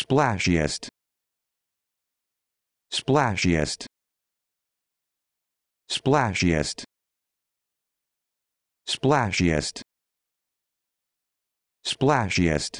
splashiest splashiest splashiest splashiest splashiest